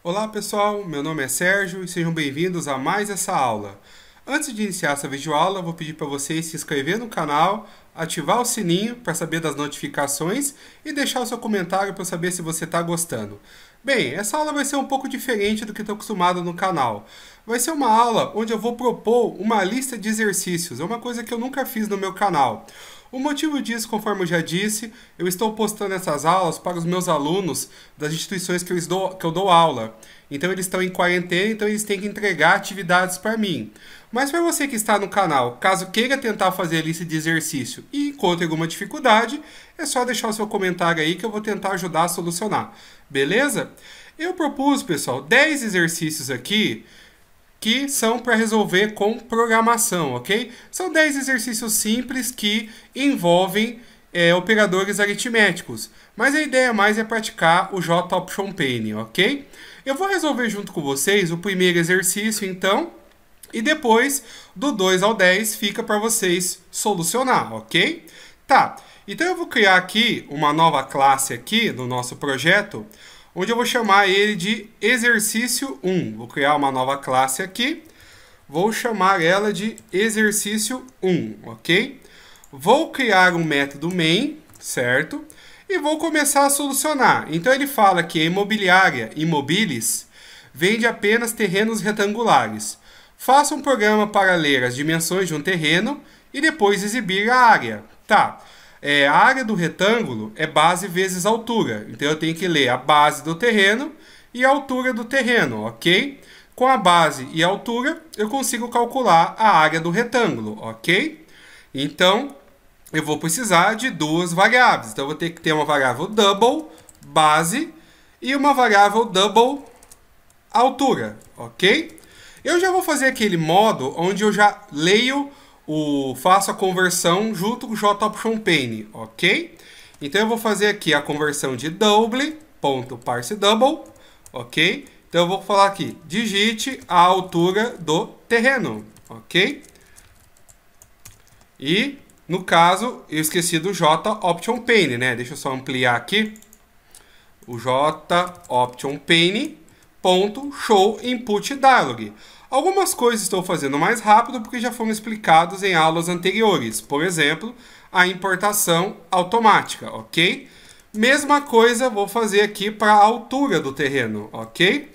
Olá pessoal, meu nome é Sérgio e sejam bem-vindos a mais essa aula. Antes de iniciar essa videoaula, vou pedir para vocês se inscrever no canal, ativar o sininho para saber das notificações e deixar o seu comentário para saber se você está gostando. Bem, essa aula vai ser um pouco diferente do que estou acostumado no canal vai ser uma aula onde eu vou propor uma lista de exercícios. É uma coisa que eu nunca fiz no meu canal. O motivo disso, conforme eu já disse, eu estou postando essas aulas para os meus alunos das instituições que eu dou, que eu dou aula. Então eles estão em quarentena, então eles têm que entregar atividades para mim. Mas para você que está no canal, caso queira tentar fazer a lista de exercício e encontre alguma dificuldade, é só deixar o seu comentário aí que eu vou tentar ajudar a solucionar. Beleza? Eu propus, pessoal, 10 exercícios aqui que são para resolver com programação, ok? São 10 exercícios simples que envolvem é, operadores aritméticos, mas a ideia mais é praticar o J-Option Pane, ok? Eu vou resolver junto com vocês o primeiro exercício, então, e depois, do 2 ao 10, fica para vocês solucionar, ok? Tá, então eu vou criar aqui uma nova classe aqui no nosso projeto, onde eu vou chamar ele de exercício 1. Vou criar uma nova classe aqui, vou chamar ela de exercício 1, ok? Vou criar um método main, certo? E vou começar a solucionar. Então ele fala que a imobiliária, imobilis, vende apenas terrenos retangulares. Faça um programa para ler as dimensões de um terreno e depois exibir a área. Tá, é, a área do retângulo é base vezes altura. Então eu tenho que ler a base do terreno e a altura do terreno, ok? Com a base e a altura, eu consigo calcular a área do retângulo, ok? Então, eu vou precisar de duas variáveis. Então, eu vou ter que ter uma variável double, base, e uma variável double, altura, ok? Eu já vou fazer aquele modo onde eu já leio o, faço a conversão junto com J-Option Pane, ok? Então eu vou fazer aqui a conversão de double, ponto parse double, ok? Então eu vou falar aqui, digite a altura do terreno, ok? E, no caso, eu esqueci do J-Option Pane, né? Deixa eu só ampliar aqui. O J-Option Pane, ponto show input dialog. Algumas coisas estou fazendo mais rápido porque já foram explicadas em aulas anteriores, por exemplo, a importação automática, ok? Mesma coisa vou fazer aqui para a altura do terreno, ok?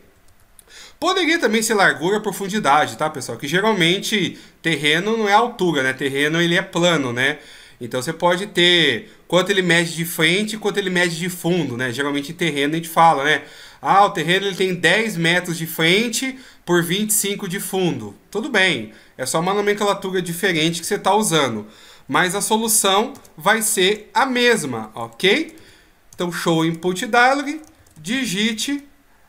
Poderia também ser largura, profundidade, tá, pessoal? Que geralmente terreno não é altura, né? Terreno ele é plano, né? Então você pode ter quanto ele mede de frente e quanto ele mede de fundo, né? Geralmente em terreno a gente fala, né? Ah, o terreno ele tem 10 metros de frente por 25 de fundo. Tudo bem, é só uma nomenclatura diferente que você está usando. Mas a solução vai ser a mesma, ok? Então, show input dialog, digite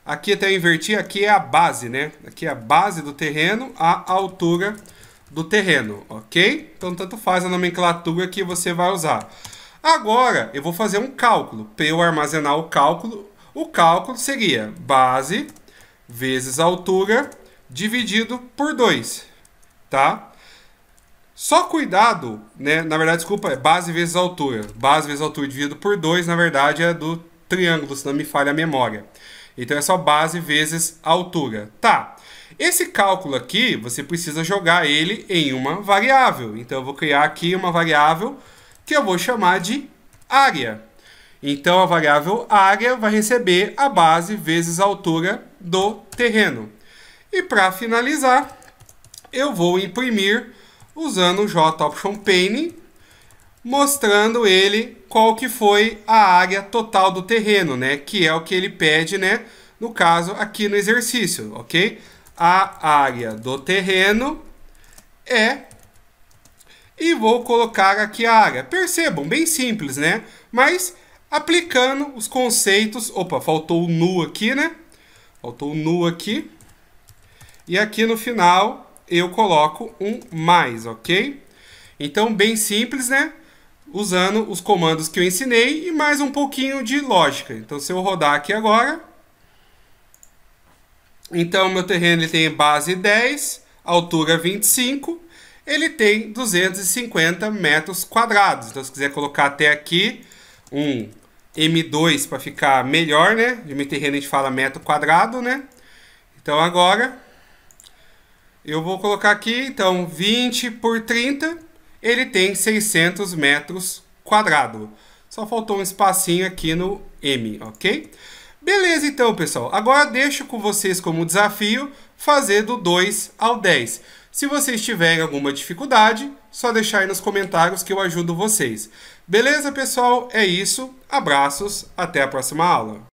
aqui até eu inverti, aqui é a base, né? Aqui é a base do terreno, a altura do terreno, ok? Então, tanto faz a nomenclatura que você vai usar. Agora, eu vou fazer um cálculo. Para eu armazenar o cálculo, o cálculo seria base vezes altura dividido por 2, tá? Só cuidado, né? Na verdade, desculpa, é base vezes altura. Base vezes altura dividido por 2, na verdade, é do triângulo, se não me falha a memória. Então é só base vezes altura. Tá. Esse cálculo aqui, você precisa jogar ele em uma variável. Então eu vou criar aqui uma variável que eu vou chamar de área. Então a variável área vai receber a base vezes a altura do terreno. E para finalizar, eu vou imprimir usando o JOptionPane mostrando ele qual que foi a área total do terreno, né? Que é o que ele pede, né? No caso, aqui no exercício, ok? A área do terreno é... E vou colocar aqui a área. Percebam, bem simples, né? Mas aplicando os conceitos... Opa, faltou o nu aqui, né? Faltou o nu aqui. E aqui no final eu coloco um mais, ok? Então, bem simples, né? usando os comandos que eu ensinei e mais um pouquinho de lógica. Então, se eu rodar aqui agora, então meu terreno tem base 10, altura 25, ele tem 250 metros quadrados. Então, se quiser colocar até aqui um M2 para ficar melhor, né? De meu terreno a gente fala metro quadrado, né? Então, agora eu vou colocar aqui, então, 20 por 30 ele tem 600 metros quadrados. Só faltou um espacinho aqui no M, ok? Beleza então, pessoal. Agora deixo com vocês como desafio fazer do 2 ao 10. Se vocês tiverem alguma dificuldade, só deixar aí nos comentários que eu ajudo vocês. Beleza, pessoal? É isso. Abraços. Até a próxima aula.